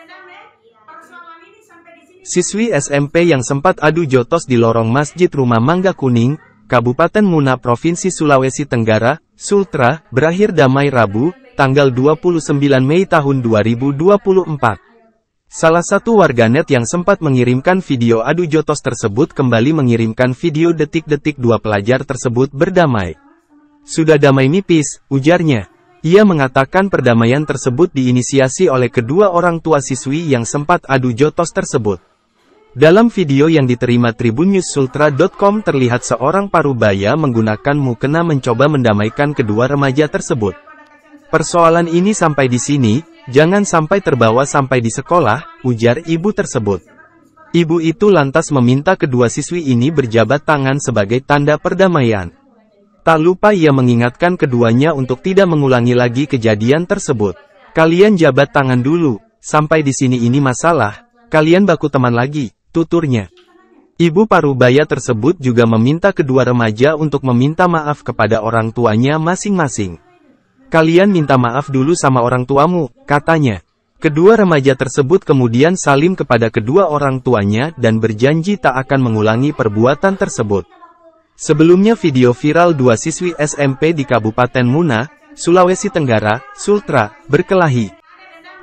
Iya, iya. Siswi SMP yang sempat adu jotos di lorong Masjid Rumah Mangga Kuning, Kabupaten Muna Provinsi Sulawesi Tenggara, Sultra, berakhir damai Rabu, tanggal 29 Mei tahun 2024. Salah satu warganet yang sempat mengirimkan video adu jotos tersebut kembali mengirimkan video detik-detik dua pelajar tersebut berdamai. Sudah damai nipis, ujarnya. Ia mengatakan perdamaian tersebut diinisiasi oleh kedua orang tua siswi yang sempat adu jotos tersebut. Dalam video yang diterima tribunnewsultra.com terlihat seorang parubaya menggunakan mukena mencoba mendamaikan kedua remaja tersebut. Persoalan ini sampai di sini, jangan sampai terbawa sampai di sekolah, ujar ibu tersebut. Ibu itu lantas meminta kedua siswi ini berjabat tangan sebagai tanda perdamaian. Tak lupa ia mengingatkan keduanya untuk tidak mengulangi lagi kejadian tersebut. Kalian jabat tangan dulu, sampai di sini ini masalah, kalian baku teman lagi, tuturnya. Ibu Parubaya tersebut juga meminta kedua remaja untuk meminta maaf kepada orang tuanya masing-masing. Kalian minta maaf dulu sama orang tuamu, katanya. Kedua remaja tersebut kemudian salim kepada kedua orang tuanya dan berjanji tak akan mengulangi perbuatan tersebut. Sebelumnya video viral dua siswi SMP di Kabupaten Muna, Sulawesi Tenggara, Sultra, berkelahi.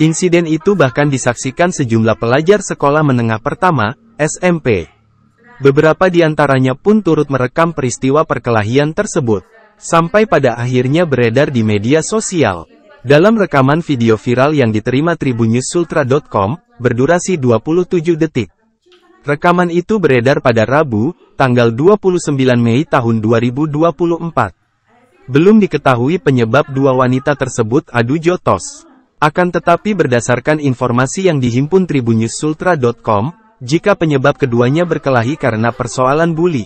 Insiden itu bahkan disaksikan sejumlah pelajar sekolah menengah pertama, SMP. Beberapa di antaranya pun turut merekam peristiwa perkelahian tersebut, sampai pada akhirnya beredar di media sosial. Dalam rekaman video viral yang diterima tribunnewsultra.com, berdurasi 27 detik. Rekaman itu beredar pada Rabu, tanggal 29 Mei tahun 2024. Belum diketahui penyebab dua wanita tersebut adu jotos. Akan tetapi berdasarkan informasi yang dihimpun tribunnewsultra.com, jika penyebab keduanya berkelahi karena persoalan bully,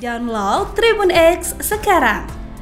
Download Tribun X sekarang